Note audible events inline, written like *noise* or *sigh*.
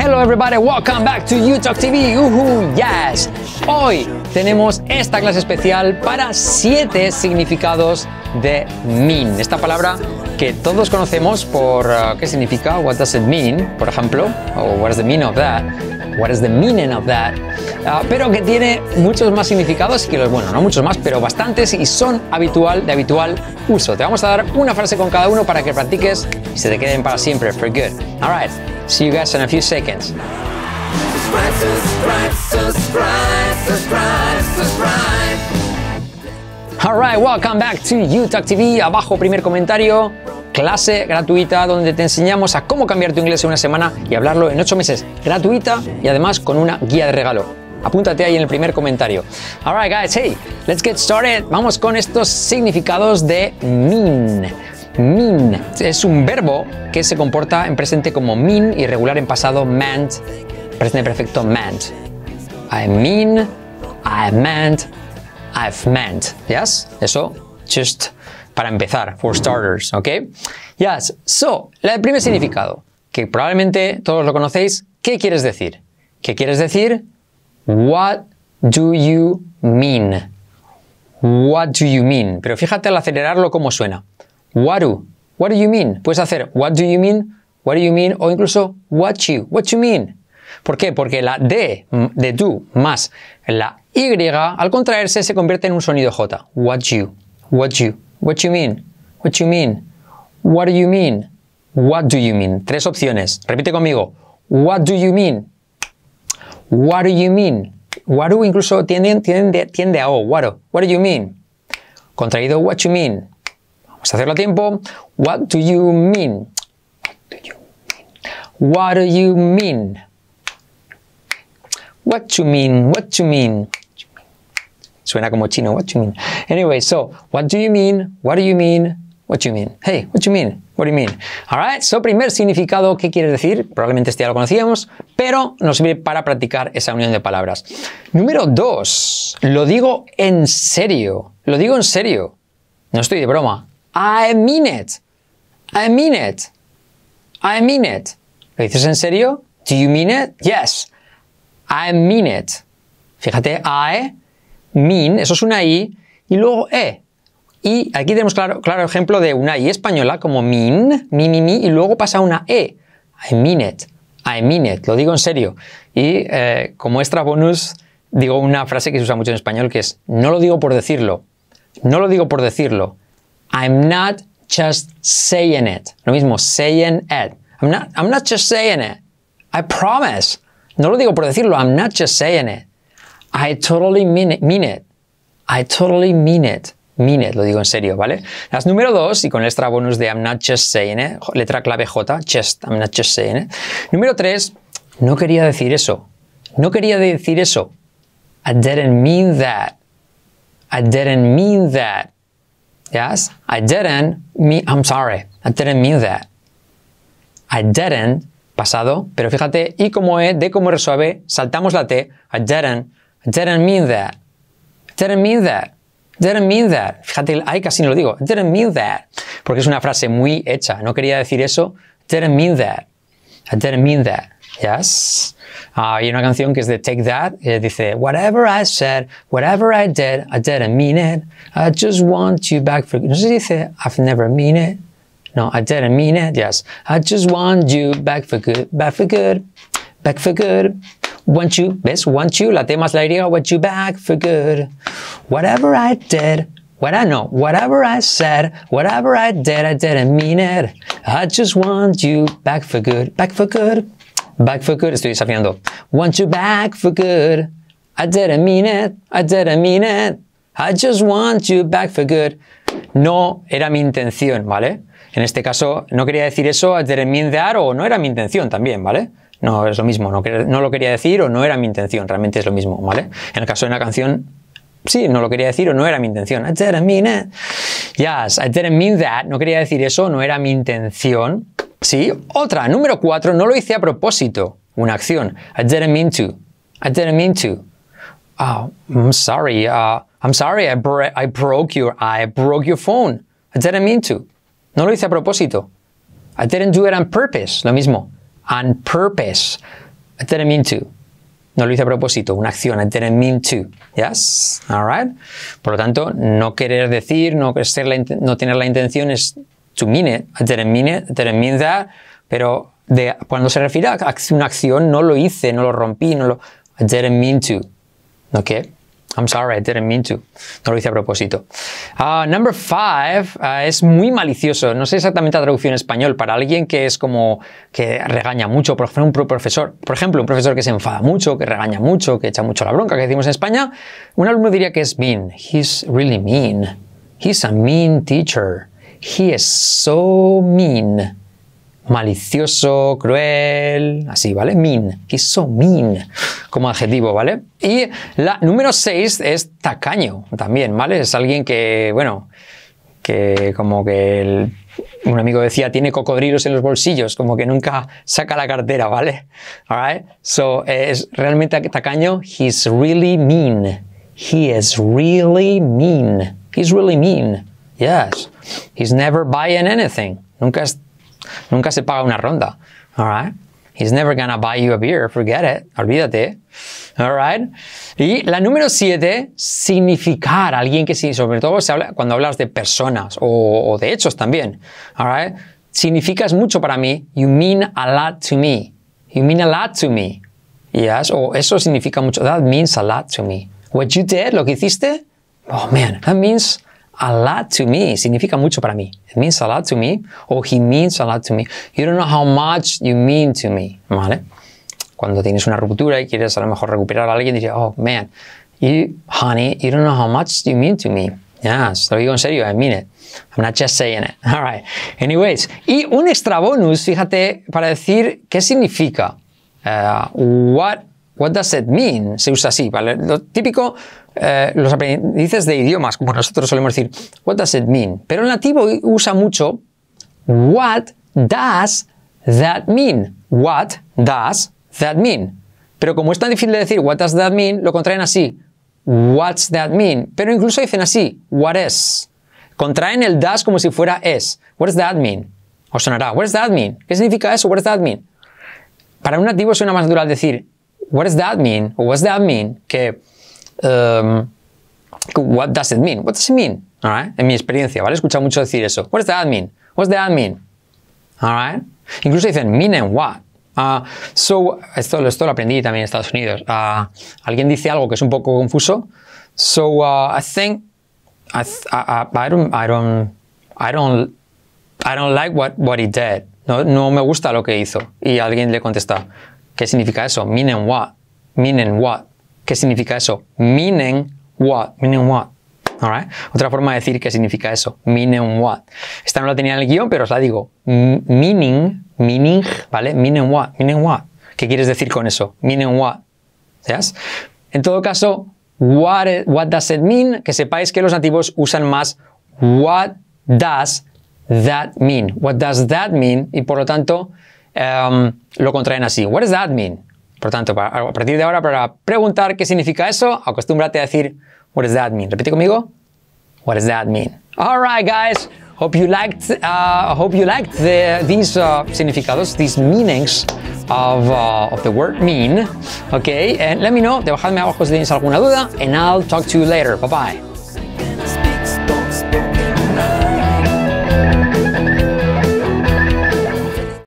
Hello everybody, welcome back to youtube TV. Uhu, yes. Hoy tenemos esta clase especial para siete significados de mean. Esta palabra que todos conocemos por uh, qué significa, what does it mean, por ejemplo, o oh, what is the mean of that, what is the meaning of that, uh, pero que tiene muchos más significados y que los, bueno, no muchos más, pero bastantes y son habitual, de habitual uso. Te vamos a dar una frase con cada uno para que practiques y se te queden para siempre, for good. All See you guys in a few seconds. All right, welcome back to UTAC TV. Abajo, primer comentario clase gratuita donde te enseñamos a cómo cambiar tu inglés en una semana y hablarlo en 8 meses, gratuita y además con una guía de regalo. Apúntate ahí en el primer comentario. right, guys, hey, let's get started. Vamos con estos significados de mean. Mean Es un verbo que se comporta en presente como mean y regular en pasado meant, presente perfecto meant. I mean, I meant, I've meant. Yes? Eso, just para empezar, for starters, ¿ok? Yes. So, el primer significado, que probablemente todos lo conocéis, ¿qué quieres decir? ¿Qué quieres decir? What do you mean? What do you mean? Pero fíjate al acelerarlo cómo suena. What do you mean? Puedes hacer what do you mean, what do you mean o incluso what you, what you mean. ¿Por qué? Porque la D de do, más la Y al contraerse se convierte en un sonido J. What you, what you, what you mean, what you mean, what do you mean, what do you mean. Tres opciones. Repite conmigo. What do you mean? What do you mean? What do incluso tiende, tiende, tiende a O. What do, what do you mean? Contraído what you mean. Vamos a hacerlo a tiempo. What do you mean? What do you mean? What do you mean? What you mean? Suena como chino. What you mean? Anyway, so what do you mean? What do you mean? What you mean? Hey, what you mean? What do you mean? Alright, so primer significado, ¿qué quiere decir? Probablemente este ya lo conocíamos, pero nos sirve para practicar esa unión de palabras. Número dos, lo digo en serio. Lo digo en serio. No estoy de broma. I mean it. I mean it. I mean it. ¿Lo dices en serio? Do you mean it? Yes. I mean it. Fíjate, I, mean, eso es una I, y luego E. Y aquí tenemos claro, claro ejemplo de una I española como mean, mi, mi, mi, y luego pasa una E. I mean it. I mean it. Lo digo en serio. Y eh, como extra bonus, digo una frase que se usa mucho en español que es, no lo digo por decirlo. No lo digo por decirlo. I'm not just saying it. Lo mismo, saying it. I'm not, I'm not just saying it. I promise. No lo digo por decirlo. I'm not just saying it. I totally mean it. Mean it. I totally mean it. Mean it, lo digo en serio, ¿vale? Las número dos, y con el extra bonus de I'm not just saying it, letra clave J, just, I'm not just saying it. Número tres, no quería decir eso. No quería decir eso. I didn't mean that. I didn't mean that. Yes? I didn't mean, I'm sorry. I didn't mean that. I didn't, pasado, pero fíjate, y como E, de como R suave, saltamos la T. I didn't, I didn't mean that. I didn't mean that. I didn't mean that. Fíjate, I casi no lo digo. I didn't mean that. Porque es una frase muy hecha. No quería decir eso. I didn't mean that. I didn't mean that. Yes. Uh, ah, y una canción que es de Take That, dice, Whatever I said, whatever I did, I didn't mean it. I just want you back for good. No sé si dice, I've never mean it. No, I didn't mean it. Yes. I just want you back for good, back for good, back for good. Want you, ¿ves? Want you, la T más la Y, want you back for good. Whatever I did, what I know, whatever I said, whatever I did, I didn't mean it. I just want you back for good, back for good. Back for good, estoy desafiando. Want you back for good. I didn't mean it, I didn't mean it. I just want you back for good. No era mi intención, ¿vale? En este caso, no quería decir eso, I didn't mean that, o no era mi intención también, ¿vale? No, es lo mismo, no, lo quería decir o no era mi intención, realmente es lo mismo, ¿vale? En el caso de una canción, sí, no lo quería decir o no era mi intención. I didn't mean it. Yes, I didn't mean that. No quería decir eso, no era mi intención. Sí, otra, número cuatro, no lo hice a propósito. Una acción. I didn't mean to. I didn't mean to. Ah, I'm sorry. Ah, I'm sorry, I, broke your I broke your phone. I didn't mean to. No lo hice a propósito. I didn't do it on purpose. Lo mismo. On purpose. I didn't mean to. No lo hice a propósito, una acción. I didn't mean to. Yes? All right? Por lo tanto, no querer decir, no tener la intención es I didn't mean it, I didn't mean that, pero de, cuando se refiere a una acción, no lo hice, no lo rompí, no lo, I didn't mean to, I'm sorry, I didn't mean to. No lo hice a propósito. Ah, number five ah, es muy malicioso. No sé exactamente la traducción en español. Para alguien que es como que regaña mucho, por ejemplo, un profesor, por ejemplo, un profesor que se enfada mucho, que regaña mucho, que echa mucho la bronca, que decimos en España, un alumno diría que es mean. He's really mean. He's a mean teacher. He is so mean. Malicioso, cruel, así, ¿vale? Mean. He's so mean como adjetivo, ¿vale? Y la número 6 es tacaño también, ¿vale? Es alguien que, bueno, que como que un amigo decía, tiene cocodrilos en los bolsillos, como que nunca saca la cartera, ¿vale? All So, eh, es realmente tacaño. He's really mean. He is really mean. He's really mean. Yes. He's never buying anything. Nunca, nunca se paga una ronda. All right. He's never gonna buy you a beer. Forget it. Olvídate. All right. Y la número siete, significar. Alguien que sí, sobre todo se cuando hablas de personas o, de hechos también. All right. Significas mucho para mí. You mean a lot to me. You mean a lot to me. Yes. O eso significa mucho. That means a lot to me. What you did, lo que hiciste. Oh man, that means a lot to me significa mucho para mí. It means a lot to me, or he means a lot to me. You don't know how much you mean to me, ¿vale? Cuando tienes una ruptura y quieres a lo mejor recuperar a alguien, dices, oh man, you, honey, you don't know how much you mean to me. Yes, lo digo en serio, I mean it. I'm not just saying it. *laughs* All right. Anyways, y un extra bonus, fíjate, para decir qué significa. Eh, what What does it mean? Se usa así, ¿vale? Lo típico, eh, los aprendices de idiomas, como nosotros solemos decir, what does it mean? Pero el nativo usa mucho what does that mean? What does that mean? Pero como es tan difícil de decir what does that mean, lo contraen así. What's that mean? Pero incluso dicen así, what is. Contraen el does como si fuera es. What does that mean? O sonará, what does that mean? ¿Qué significa eso? What does that mean? Para un nativo suena más natural decir what does that mean? What does that mean? Que, um, what does it mean? What does it mean? All right? En mi experiencia, ¿vale? He escuchado mucho decir eso. What does that mean? What does that mean? All right? Incluso dicen, mean and what? Uh, so, esto, esto, lo aprendí también en Estados Unidos. Uh, alguien dice algo que es un poco confuso. So, ah, I think, I, I, I, I, don't, I don't, I don't, I don't like what, what he did. No, no me gusta lo que hizo. Y alguien le contesta, ¿Qué significa eso? Meaning what? Meaning what? ¿Qué significa eso? Meaning what? Meaning what? Alright. Otra forma de decir qué significa eso. Meaning what. Esta no la tenía en el guión, pero os la digo. meaning, meaning, ¿vale? Meaning what, meaning what. ¿Qué quieres decir con eso? Meaning what. ¿Sabes? En todo caso, what, what does it mean? Que sepáis que los nativos usan más what does that mean. What does that mean? Y por lo tanto, em, lo contraen así. What does that mean? Por tanto, a partir de ahora, para preguntar qué significa eso, acostúmbrate a decir, what does that mean? Repite conmigo. What does that mean? All right, guys. Hope you liked. Uh, hope you liked the, these uh, significados, these meanings of, uh, of the word mean. Okay, and let me know. Dejadme abajo si tenéis alguna duda, and I'll talk to you later. Bye bye.